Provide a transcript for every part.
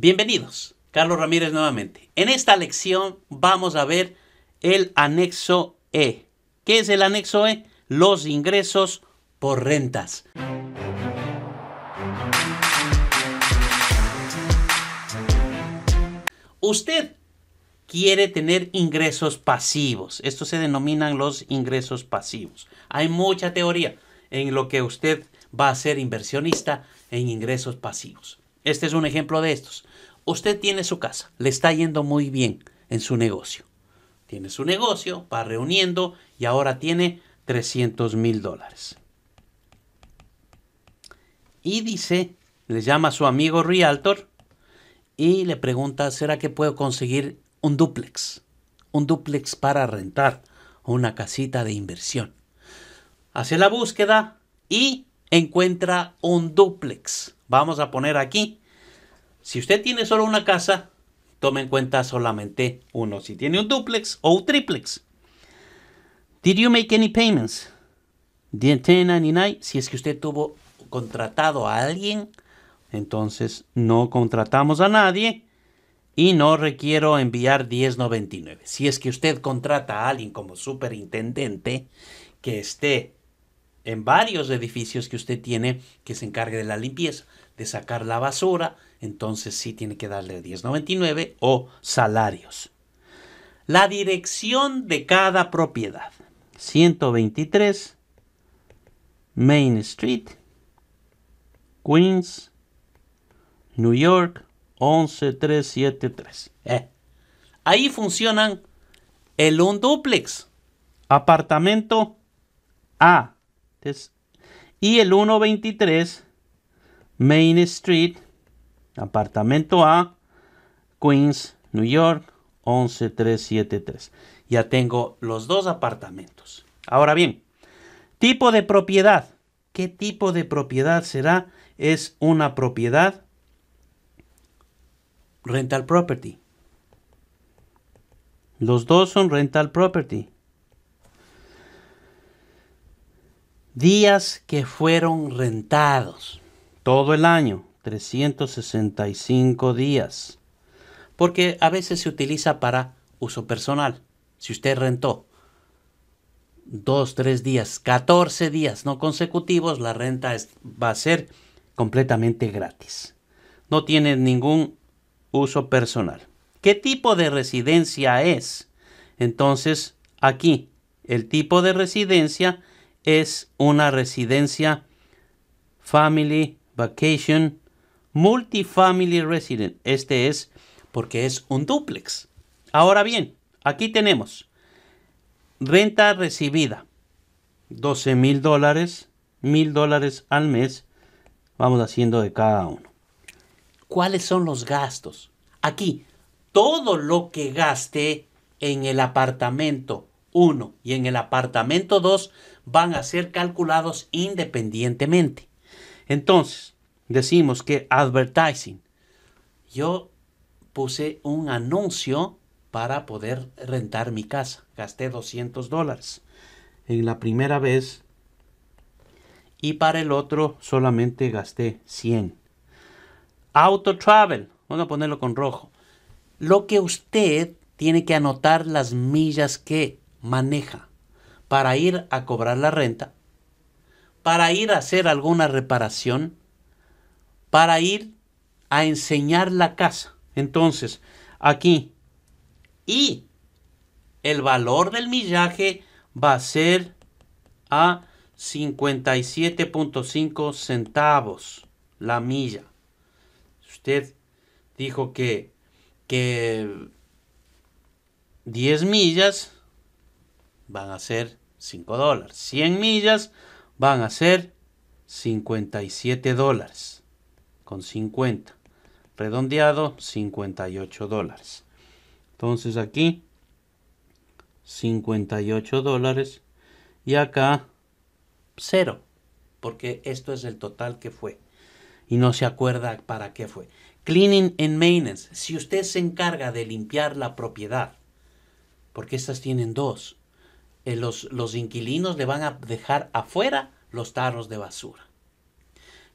Bienvenidos, Carlos Ramírez nuevamente. En esta lección vamos a ver el anexo E. ¿Qué es el anexo E? Los ingresos por rentas. Usted quiere tener ingresos pasivos. Esto se denominan los ingresos pasivos. Hay mucha teoría en lo que usted va a ser inversionista en ingresos pasivos. Este es un ejemplo de estos. Usted tiene su casa, le está yendo muy bien en su negocio. Tiene su negocio, va reuniendo y ahora tiene 300 mil dólares. Y dice, le llama a su amigo Realtor y le pregunta, ¿será que puedo conseguir un duplex? Un duplex para rentar una casita de inversión. Hace la búsqueda y encuentra un duplex. Vamos a poner aquí si usted tiene solo una casa, tome en cuenta solamente uno. Si tiene un duplex o un triplex. Did you make any payments? 1099, si es que usted tuvo contratado a alguien, entonces no contratamos a nadie y no requiero enviar 1099. Si es que usted contrata a alguien como superintendente que esté en varios edificios que usted tiene, que se encargue de la limpieza, de sacar la basura, entonces sí tiene que darle 1099 o salarios. La dirección de cada propiedad. 123 Main Street, Queens, New York 11373. Eh, ahí funcionan el un dúplex apartamento A y el 123 Main Street Apartamento A, Queens, New York, 11373. Ya tengo los dos apartamentos. Ahora bien, tipo de propiedad. ¿Qué tipo de propiedad será? Es una propiedad rental property. Los dos son rental property. Días que fueron rentados todo el año. 365 días. Porque a veces se utiliza para uso personal. Si usted rentó 2, 3 días, 14 días no consecutivos, la renta va a ser completamente gratis. No tiene ningún uso personal. ¿Qué tipo de residencia es? Entonces, aquí, el tipo de residencia es una residencia Family Vacation Multifamily Resident. Este es porque es un duplex. Ahora bien, aquí tenemos renta recibida. 12 mil dólares, mil dólares al mes. Vamos haciendo de cada uno. ¿Cuáles son los gastos? Aquí, todo lo que gaste en el apartamento 1 y en el apartamento 2 van a ser calculados independientemente. Entonces, decimos que advertising. Yo puse un anuncio para poder rentar mi casa. Gasté 200 dólares en la primera vez y para el otro solamente gasté 100. Auto travel, vamos a ponerlo con rojo. Lo que usted tiene que anotar las millas que maneja para ir a cobrar la renta, para ir a hacer alguna reparación para ir a enseñar la casa. Entonces, aquí. Y el valor del millaje va a ser a 57.5 centavos la milla. Usted dijo que, que 10 millas van a ser 5 dólares. 100 millas van a ser 57 dólares con 50. Redondeado, 58 dólares. Entonces aquí, 58 dólares. Y acá, cero. Porque esto es el total que fue. Y no se acuerda para qué fue. Cleaning and maintenance. Si usted se encarga de limpiar la propiedad, porque estas tienen dos, eh, los, los inquilinos le van a dejar afuera los tarros de basura.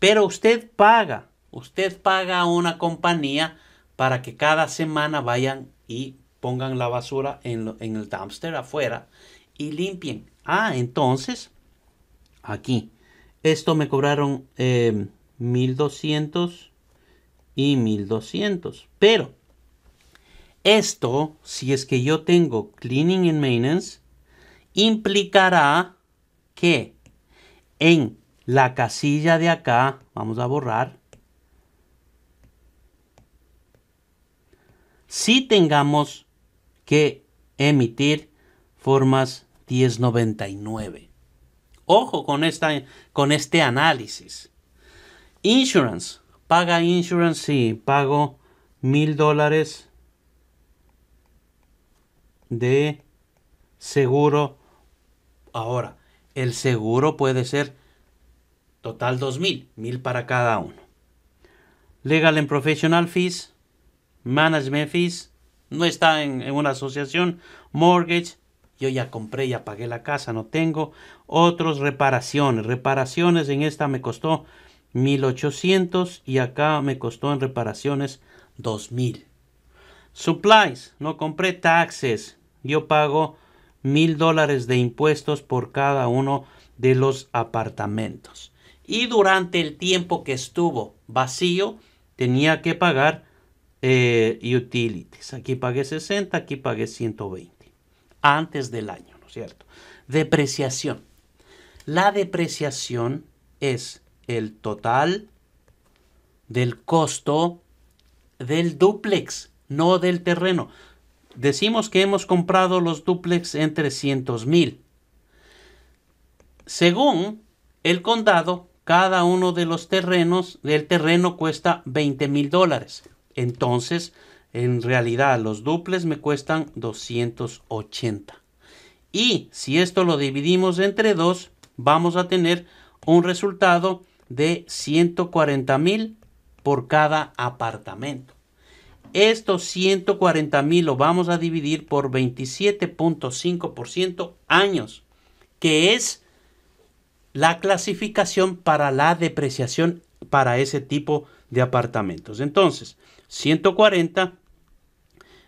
Pero usted paga Usted paga a una compañía para que cada semana vayan y pongan la basura en, el dumpster afuera y limpien. Ah, entonces, aquí, esto me cobraron 1200 eh, y 1200. Pero esto, si es que yo tengo cleaning and maintenance, implicará que en la casilla de acá, vamos a borrar, si tengamos que emitir formas 1099. Ojo con, esta, con este análisis. Insurance. Paga insurance sí, pago mil dólares de seguro. Ahora, el seguro puede ser total 2000, mil para cada uno. Legal and professional fees management fees, no está en, una asociación, mortgage, yo ya compré, ya pagué la casa, no tengo. Otros reparaciones, reparaciones en esta me costó 1800 y acá me costó en reparaciones 2000. Supplies, no compré taxes, yo pago mil dólares de impuestos por cada uno de los apartamentos. Y durante el tiempo que estuvo vacío, tenía que pagar eh, utilities. Aquí pagué 60, aquí pagué 120. Antes del año, ¿no es cierto? Depreciación. La depreciación es el total del costo del duplex, no del terreno. Decimos que hemos comprado los duplex en 300 mil. Según el condado, cada uno de los terrenos, del terreno cuesta 20 mil dólares. Entonces, en realidad los duples me cuestan 280. Y si esto lo dividimos entre dos, vamos a tener un resultado de 140 mil por cada apartamento. Estos 140 mil lo vamos a dividir por 27.5% años, que es la clasificación para la depreciación para ese tipo de de apartamentos. Entonces, 140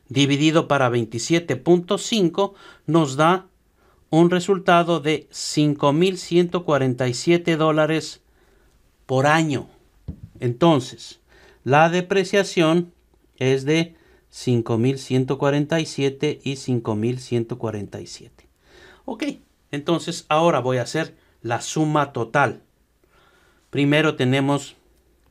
dividido para 27.5 nos da un resultado de 5.147 dólares por año. Entonces, la depreciación es de 5.147 y 5.147. Ok, entonces ahora voy a hacer la suma total. Primero tenemos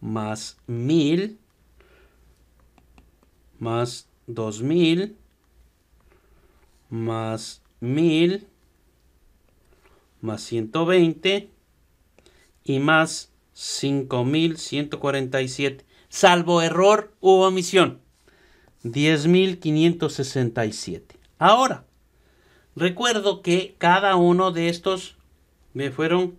más 1000 más 2000 más 1000 más 120 y más 5147 salvo error u omisión 10567 ahora recuerdo que cada uno de estos me fueron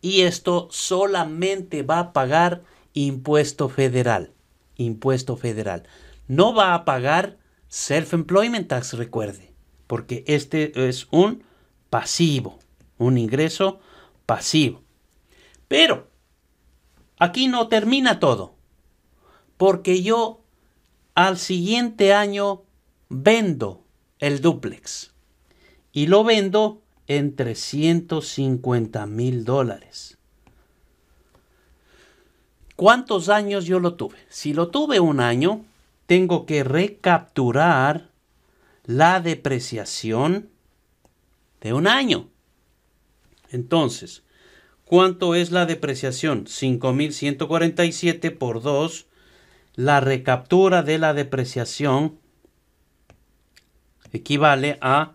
y esto solamente va a pagar impuesto federal. Impuesto federal. No va a pagar self-employment tax, recuerde, porque este es un pasivo, un ingreso pasivo. Pero aquí no termina todo, porque yo al siguiente año vendo el duplex y lo vendo en 350 mil dólares. ¿Cuántos años yo lo tuve? Si lo tuve un año, tengo que recapturar la depreciación de un año. Entonces, ¿cuánto es la depreciación? 5.147 por 2, la recaptura de la depreciación equivale a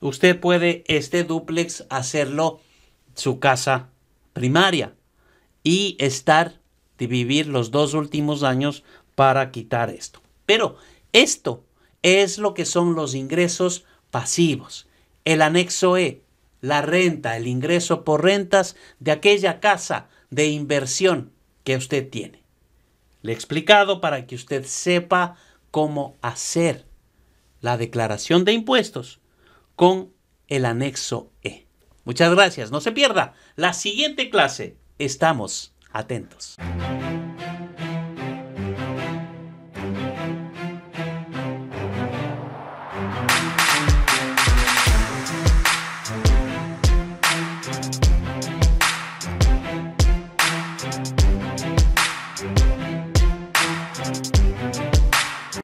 Usted puede este duplex hacerlo su casa primaria y estar de vivir los dos últimos años para quitar esto. Pero esto es lo que son los ingresos pasivos. El anexo E, la renta, el ingreso por rentas de aquella casa de inversión que usted tiene. Le he explicado para que usted sepa cómo hacer la declaración de impuestos con el anexo E. Muchas gracias, no se pierda la siguiente clase. Estamos atentos.